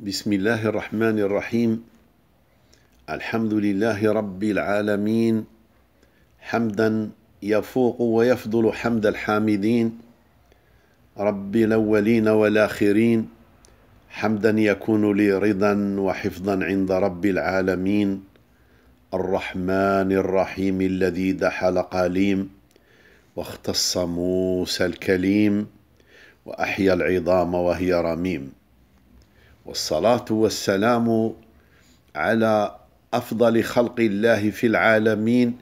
بسم الله الرحمن الرحيم الحمد لله رب العالمين حمدا يفوق ويفضل حمد الحامدين رب الاولين والاخرين حمدا يكون لي رضا وحفظا عند رب العالمين الرحمن الرحيم الذي دحل قليم واختص موسى الكليم واحيا العظام وهي رميم والصلاة والسلام على أفضل خلق الله في العالمين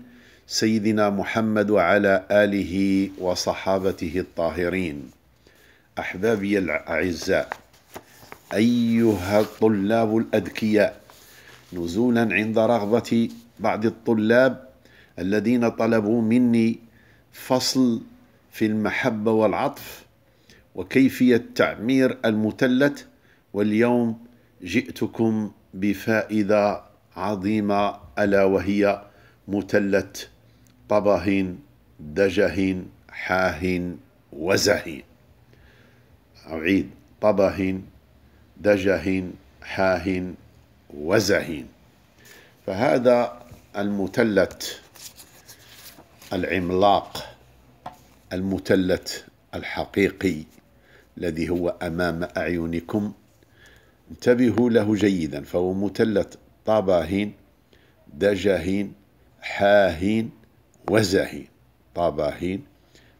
سيدنا محمد وعلى آله وصحابته الطاهرين أحبابي الأعزاء أيها الطلاب الأذكياء نزولا عند رغبة بعض الطلاب الذين طلبوا مني فصل في المحبة والعطف وكيفية تعمير المثلث واليوم جئتكم بفائدة عظيمة ألا وهي متلت طبهين دجهين حاهين وزهين أعيد طبهين دجهين حاهين وزهين فهذا المثلث العملاق المثلث الحقيقي الذي هو أمام أعينكم انتبهوا له جيدا فهو مثلث طاباهين دجاهين حاهين وزاهين طاباهين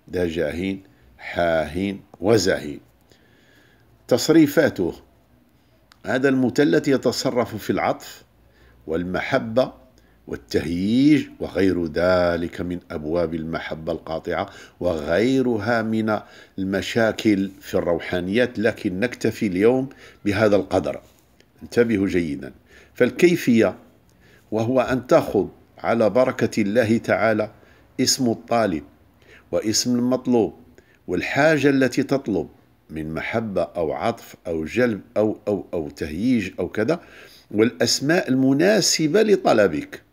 دجاهين حاهين وزاهين تصريفاته هذا المثلث يتصرف في العطف والمحبة والتهييج وغير ذلك من أبواب المحبة القاطعة وغيرها من المشاكل في الروحانيات لكن نكتفي اليوم بهذا القدر انتبهوا جيدا فالكيفية وهو أن تأخذ على بركة الله تعالى اسم الطالب واسم المطلوب والحاجة التي تطلب من محبة أو عطف أو جلب أو أو أو تهييج أو كذا والأسماء المناسبة لطلبك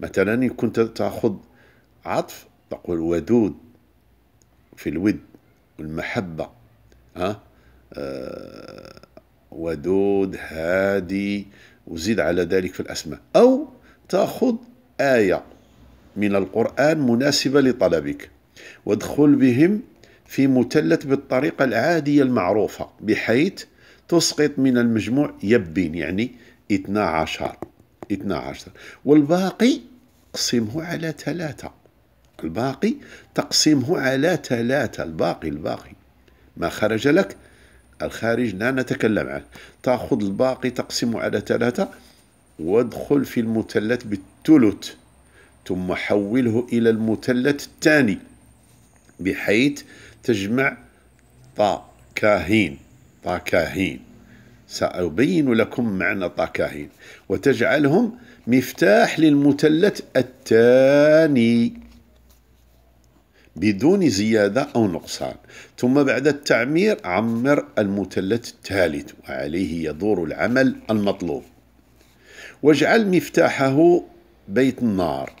مثلا إن كنت تأخذ عطف تقول ودود في الود والمحبة ها أه ودود هادي وزيد على ذلك في الأسماء أو تأخذ آية من القرآن مناسبة لطلبك وادخل بهم في مثلث بالطريقة العادية المعروفة بحيث تسقط من المجموع يبين يعني 12 12 والباقي قسمه على ثلاثة الباقي تقسمه على ثلاثة الباقي الباقي ما خرج لك الخارج لا نتكلم عنه تأخذ الباقي تقسمه على ثلاثة وادخل في المثلث بالثلث ثم حوله إلى المثلث الثاني بحيث تجمع طا كاهين طا كاهين سأبين لكم معنى طاكاهين وتجعلهم مفتاح للمثلث الثاني بدون زيادة أو نقصان ثم بعد التعمير عمر المثلث الثالث وعليه يدور العمل المطلوب واجعل مفتاحه بيت النار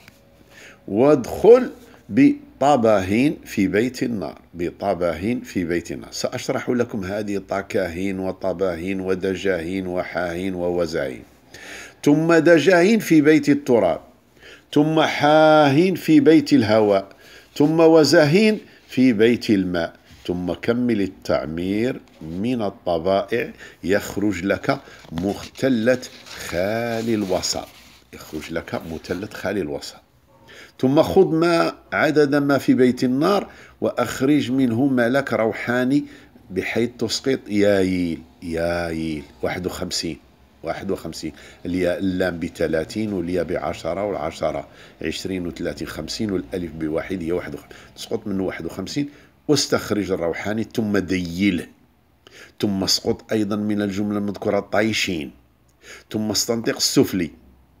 وادخل ب طاباهين في بيت النار بطاباهين في بيت النار سأشرح لكم هذه طاكاهين وطباهين ودجاهين وحاهين ووزاهين ثم دجاهين في بيت التراب ثم حاهين في بيت الهواء ثم وزاهين في بيت الماء ثم كمل التعمير من الطبائع يخرج لك مختلة خالي الوسط يخرج لك متلة خالي الوسط ثم خذ ما عدد ما في بيت النار وأخرج منه ملك روحاني بحيث تسقط يايل يايل 51 51 الياء اللام بثلاثين والياء بعشرة والعشرة عشرين وثلاثين خمسين والألف بواحد هي واحد وخمسين تسقط منه واحد وخمسين واستخرج الروحاني ثم ديله ثم اسقط أيضا من الجملة المذكورة طايشين ثم استنطق السفلي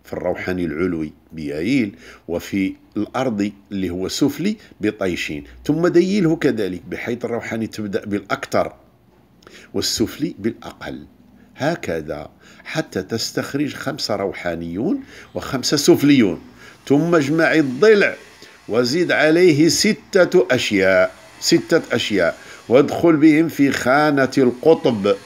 في الروحاني العلوي بيايل وفي الأرضي اللي هو سفلي بطيشين ثم ديله كذلك بحيث الروحاني تبدأ بالأكثر والسفلي بالأقل هكذا حتى تستخرج خمسة روحانيون وخمسة سفليون ثم اجمع الضلع وزد عليه ستة أشياء ستة أشياء وادخل بهم في خانة القطب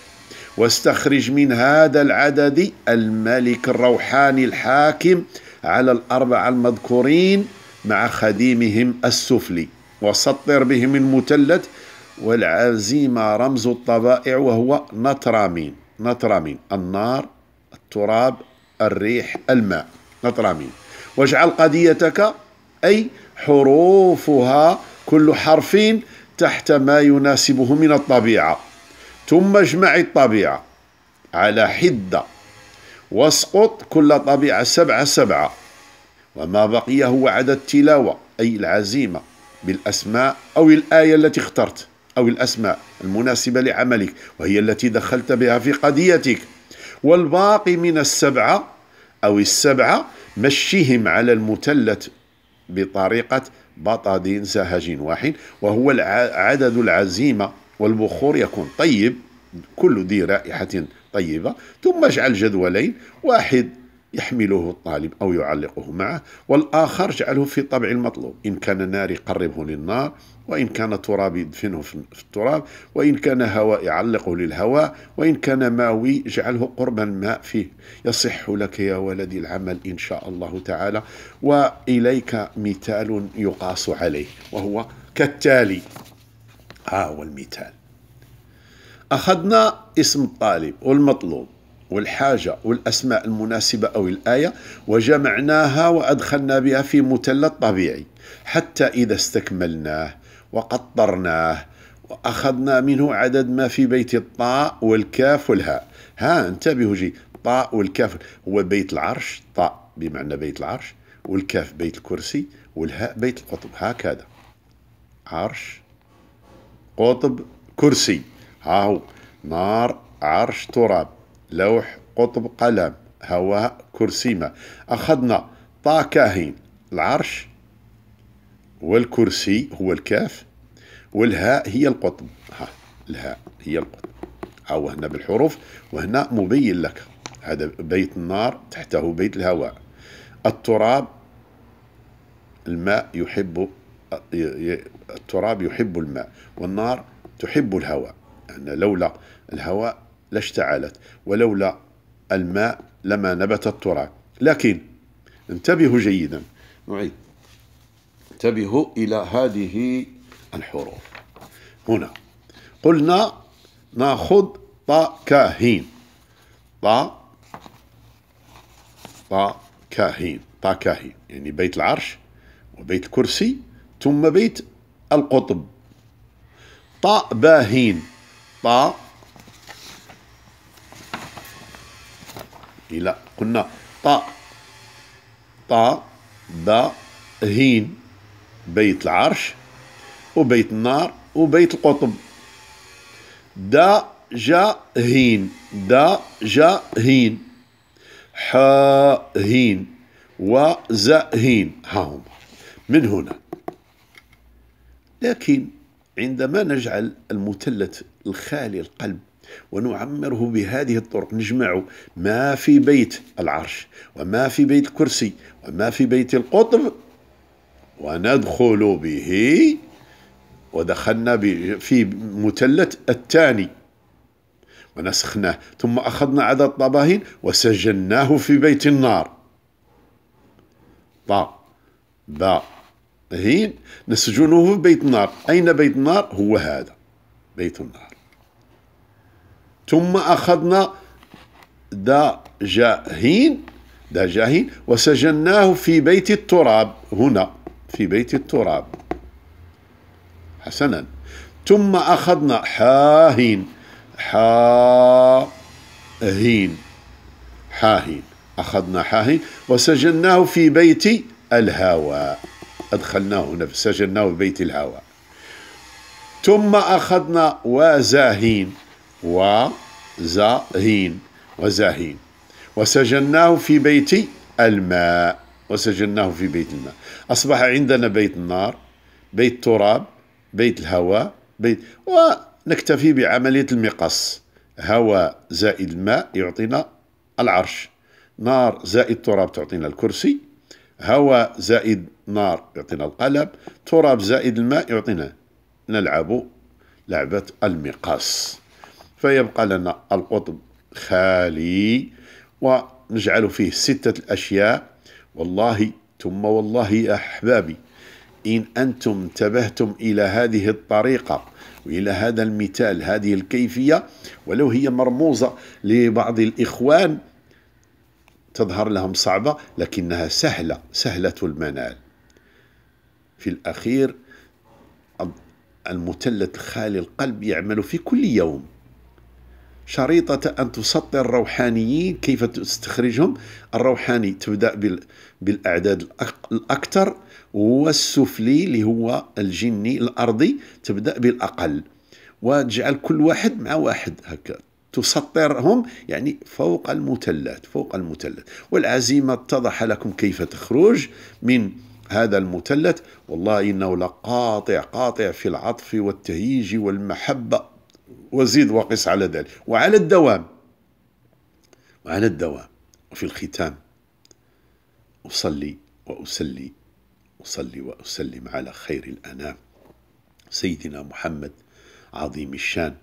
واستخرج من هذا العدد الملك الروحاني الحاكم على الأربعة المذكورين مع خديمهم السفلي وسطر بهم المثلث والعزيمة رمز الطبائع وهو نطرامين نطرامين النار التراب الريح الماء نطرامين واجعل قضيتك أي حروفها كل حرف تحت ما يناسبه من الطبيعة ثم اجمع الطبيعة على حدة واسقط كل طبيعة سبعة سبعة وما بقي هو عدد التلاوة أي العزيمة بالأسماء أو الآية التي اخترت أو الأسماء المناسبة لعملك وهي التي دخلت بها في قضيتك والباقي من السبعة أو السبعة مشيهم على المثلث بطريقة بطادين سهج واحد وهو عدد العزيمة والبخور يكون طيب كل ذي رائحة طيبة ثم اجعل جدولين واحد يحمله الطالب أو يعلقه معه والآخر اجعله في طبع المطلوب إن كان ناري قربه للنار وإن كان تراب يدفنه في التراب وإن كان هواء يعلقه للهواء وإن كان ماوي اجعله قرب الماء فيه يصح لك يا ولدي العمل إن شاء الله تعالى وإليك مثال يقاس عليه وهو كالتالي ها هو المثال أخذنا اسم الطالب والمطلوب والحاجة والأسماء المناسبة أو الآية وجمعناها وأدخلنا بها في مثلث طبيعي حتى إذا استكملناه وقطرناه وأخذنا منه عدد ما في بيت الطاء والكاف والهاء ها انتبهوا جي طاء والكاف هو بيت العرش طاء بمعنى بيت العرش والكاف بيت الكرسي والهاء بيت القطب هكذا عرش قطب كرسي هو نار عرش تراب لوح قطب قلم هواء كرسي ماء أخذنا طا كاهين العرش والكرسي هو الكاف والهاء هي القطب ها الهاء هي القطب هو هنا بالحروف وهنا مبين لك هذا بيت النار تحته بيت الهواء التراب الماء يحب التراب يحب الماء والنار تحب الهواء أن يعني لولا الهواء لاشتعلت ولولا الماء لما نبت التراب لكن انتبهوا جيدا نعيد انتبهوا إلى هذه الحروف هنا قلنا ناخذ طا كاهين طا طا كاهين طا كاهين يعني بيت العرش وبيت الكرسي ثم بيت القطب طاء باهين طاء إيه لا قلنا طاء طاء با هين بيت العرش وبيت النار وبيت القطب دا جا هين دا جا هين حا هين وزا هين ها هم من هنا لكن عندما نجعل المثلث الخالي القلب ونعمره بهذه الطرق نجمع ما في بيت العرش وما في بيت الكرسي وما في بيت القطب وندخل به ودخلنا في مثلث الثاني ونسخناه ثم أخذنا عدد الطباهين وسجلناه في بيت النار طا با هين نسجنه في بيت النار أين بيت النار هو هذا بيت النار ثم أخذنا دا جاهين دا جاهين وسجناه في بيت التراب هنا في بيت التراب حسنا ثم أخذنا حاهين حاهين حاهين أخذنا حاهين وسجناه في بيت الهواء أدخلناه هنا سجلناه في بيت الهوى ثم أخذنا وزاهين وزاهين وزاهين وسجلناه في بيت الماء وسجلناه في بيت الماء أصبح عندنا بيت النار بيت تراب بيت الهواء بيت ونكتفي بعملية المقص هواء زائد الماء يعطينا العرش نار زائد تراب تعطينا الكرسي هواء زائد نار يعطينا القلم تراب زائد الماء يعطينا نلعب لعبة المقاس فيبقى لنا القطب خالي ونجعل فيه ستة الأشياء والله ثم والله يا أحبابي إن أنتم انتبهتم إلى هذه الطريقة وإلى هذا المثال هذه الكيفية ولو هي مرموزة لبعض الإخوان تظهر لهم صعبة لكنها سهلة سهلة المنال في الأخير المثلث الخالي القلب يعمل في كل يوم شريطة أن تسطر الروحانيين كيف تستخرجهم الروحاني تبدأ بالأعداد الأكثر والسفلي اللي هو الجني الأرضي تبدأ بالأقل وتجعل كل واحد مع واحد هكذا تسطرهم يعني فوق المثلث فوق المثلث والعزيمة اتضح لكم كيف تخرج من هذا المثلث والله إنه لقاطع قاطع في العطف والتهييج والمحبة وزيد وقس على ذلك وعلى الدوام وعلى الدوام وفي الختام أصلي وأسلي أصلي وأسلم على خير الأنام سيدنا محمد عظيم الشان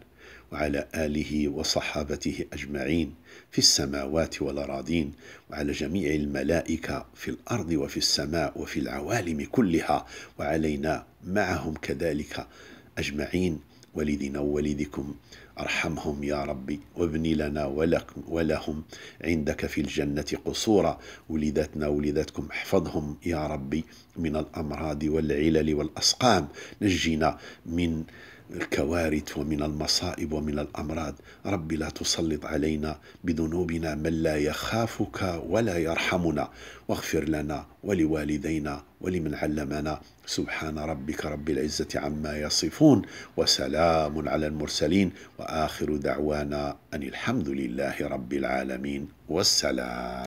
وعلى آله وصحابته أجمعين في السماوات والأراضين وعلى جميع الملائكة في الأرض وفي السماء وفي العوالم كلها وعلينا معهم كذلك أجمعين والدنا ووالدكم ارحمهم يا ربي وابني لنا ولكم ولهم عندك في الجنة قصورا ولدتنا ولدتكم احفظهم يا ربي من الأمراض والعلل والأسقام نجينا من الكوارث ومن المصائب ومن الأمراض رب لا تسلط علينا بذنوبنا من لا يخافك ولا يرحمنا واغفر لنا ولوالدينا ولمن علمنا سبحان ربك رب العزة عما يصفون وسلام على المرسلين وآخر دعوانا أن الحمد لله رب العالمين والسلام